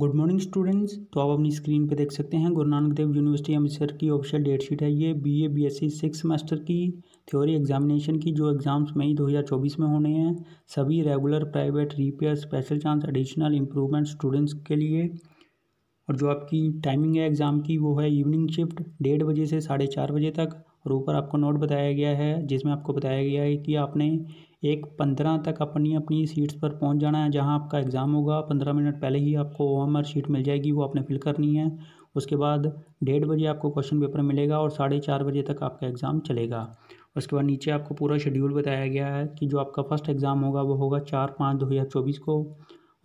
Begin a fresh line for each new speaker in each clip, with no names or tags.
good morning students तो आप अपनी स्क्रीन पे देख सकते हैं गुरु नानक देव यूनिवर्सिटी अमृतसर की ऑफिशियल डेट शीट है ये B A B S C six semester की थ्योरी एग्जामिनेशन की जो एग्ज़ाम्स मई 2024 में होने हैं सभी regular private reappear special chance additional improvement students के लिए और जो आपकी टाइमिंग है एग्ज़ाम की वो है इवनिंग शिफ्ट डेढ़ बजे से साढ़े चार बजे तक और ऊपर आपको नोट बताया गया है जिसमें आपको बताया गया है कि आपने एक पंद्रह तक अपनी अपनी सीट्स पर पहुंच जाना है जहां आपका एग्ज़ाम होगा पंद्रह मिनट पहले ही आपको ओ एम आर शीट मिल जाएगी वो आपने फिल करनी है उसके बाद डेढ़ बजे आपको क्वेश्चन पेपर मिलेगा और साढ़े चार बजे तक आपका एग्ज़ाम चलेगा उसके बाद नीचे आपको पूरा शेड्यूल बताया गया है कि जो आपका फर्स्ट एग्ज़ाम होगा वो होगा चार पाँच दो हज़ार चौबीस को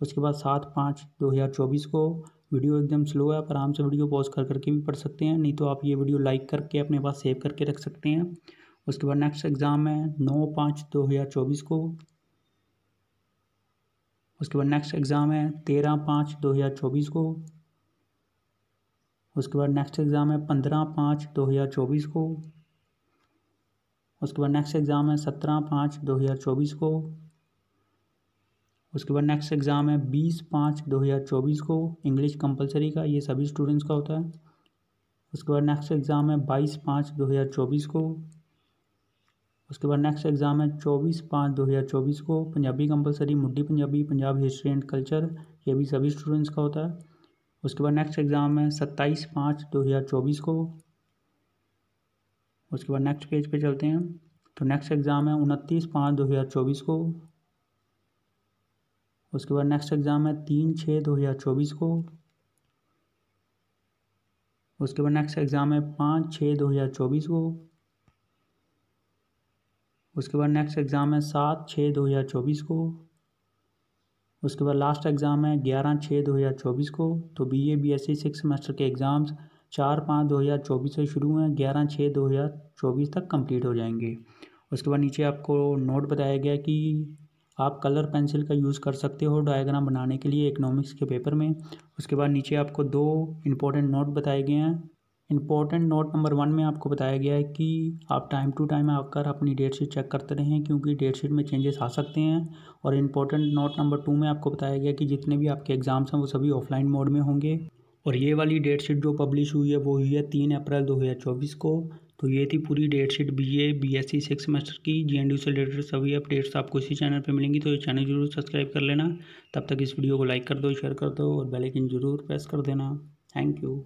उसके बाद सात पाँच दो हज़ार चौबीस को वीडियो एकदम स्लो है आप आराम से वीडियो पॉज कर करके भी पढ़ सकते हैं नहीं तो आप ये वीडियो लाइक करके अपने पास सेव करके रख सकते हैं उसके बाद नेक्स्ट एग्ज़ाम है नौ पाँच दो हज़ार चौबीस को उसके बाद नेक्स्ट एग्ज़ाम है तेरह पाँच दो हज़ार चौबीस को उसके बाद नेक्स्ट एग्ज़ाम है पंद्रह पाँच दो हज़ार चौबीस को उसके बाद नेक्स्ट एग्ज़ाम है सत्रह पाँच दो हज़ार चौबीस को उसके बाद नेक्स्ट एग्ज़ाम है बीस पाँच दो हज़ार चौबीस को इंग्लिश कंपलसरी का ये सभी स्टूडेंट्स का होता है उसके बाद नेक्स्ट एग्ज़ाम है बाईस पाँच दो हज़ार चौबीस को उसके बाद नेक्स्ट एग्ज़ाम है चौबीस पाँच दो हज़ार चौबीस को पंजाबी कंपलसरी मुड्डी Punjabi Punjab history and culture ये भी सभी स्टूडेंट्स का होता है उसके बाद नेक्स्ट एग्ज़ाम है सत्ताईस पाँच दो हज़ार चौबीस को उसके बाद नेक्स्ट पेज पे चलते हैं तो नेक्स्ट एग्ज़ाम है उनतीस पाँच दो हज़ार चौबीस को उसके बाद नेक्स्ट एग्ज़ाम है तीन छः दो हज़ार चौबीस को उसके बाद नेक्स्ट एग्ज़ाम है पाँच छः दो हज़ार चौबीस को उसके बाद नेक्स्ट एग्ज़ाम है सात छः दो हज़ार चौबीस को उसके बाद लास्ट एग्ज़ाम है ग्यारह छः दो हज़ार चौबीस को तो B A B S C six semester के एग्ज़ाम्स चार पाँच दो हज़ार चौबीस से शुरू हैं ग्यारह छः दो हज़ार चौबीस तक कंप्लीट हो जाएंगे उसके बाद नीचे आपको नोट बताया गया कि आप कलर पेंसिल का यूज़ कर सकते हो डायग्राम बनाने के लिए इकनॉमिक्स के पेपर में उसके बाद नीचे आपको दो इम्पोर्टेंट नोट बताए गए हैं इंपॉर्टेंट नोट नंबर वन में आपको बताया गया है कि आप टाइम टू टाइम आकर अपनी डेट शीट चेक करते रहें क्योंकि डेट शीट में चेंजेस आ सकते हैं और इंपॉर्टेंट नोट नंबर टू में आपको बताया गया कि जितने भी आपके एग्ज़ाम्स हैं वो सभी ऑफलाइन मोड में होंगे और ये वाली डेट शीट जो पब्लिश हुई है वो हुई है तीन अप्रैल दो हज़ार चौबीस को तो ये थी पूरी date sheet B A B S C six semester की जी एन से रिलेटेड सभी अपडेट्स आपको इसी चैनल पे मिलेंगी तो ये चैनल जरूर सब्सक्राइब कर लेना तब तक इस वीडियो को लाइक कर दो शेयर कर दो और बेल आइकन जरूर प्रेस कर देना थैंक यू